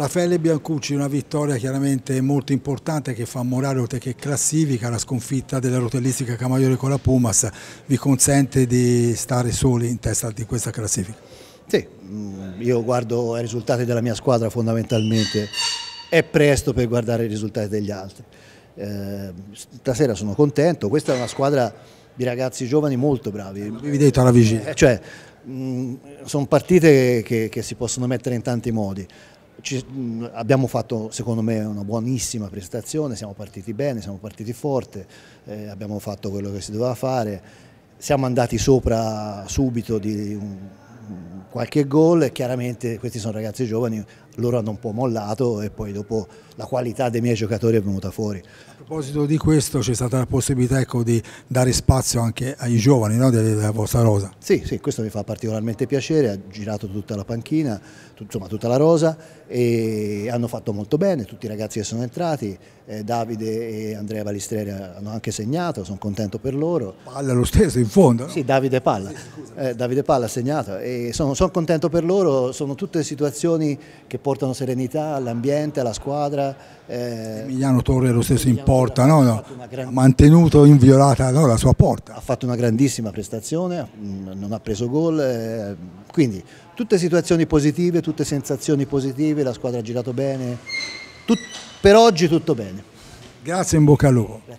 Raffaele Biancucci, una vittoria chiaramente molto importante che fa morale che classifica, la sconfitta della rotellistica Camaiore con la Pumas vi consente di stare soli in testa di questa classifica? Sì, mm, io guardo i risultati della mia squadra fondamentalmente, è presto per guardare i risultati degli altri. Eh, stasera sono contento, questa è una squadra di ragazzi giovani molto bravi. Avevi detto alla vigilia. Eh, cioè, mm, sono partite che, che si possono mettere in tanti modi ci, abbiamo fatto secondo me una buonissima prestazione, siamo partiti bene, siamo partiti forte, eh, abbiamo fatto quello che si doveva fare, siamo andati sopra subito di un, qualche gol e chiaramente questi sono ragazzi giovani, loro hanno un po' mollato e poi dopo la qualità dei miei giocatori è venuta fuori. A proposito di questo c'è stata la possibilità ecco, di dare spazio anche ai giovani no, della vostra rosa? Sì, sì, questo mi fa particolarmente piacere, ha girato tutta la panchina, insomma tutta la rosa e hanno fatto molto bene tutti i ragazzi che sono entrati, eh, Davide e Andrea Balistreri hanno anche segnato, sono contento per loro. Palla lo stesso in fondo? No? Sì, Davide Palla, sì, eh, Davide Palla ha segnato e sono sono contento per loro, sono tutte situazioni che portano serenità all'ambiente, alla squadra. Eh, Emiliano Torre lo stesso Emiliano in porta, no? No? ha mantenuto inviolata no? la sua porta. Ha fatto una grandissima prestazione, mm, non ha preso gol, eh, quindi tutte situazioni positive, tutte sensazioni positive, la squadra ha girato bene, Tut... per oggi tutto bene. Grazie, in bocca al lupo. Grazie.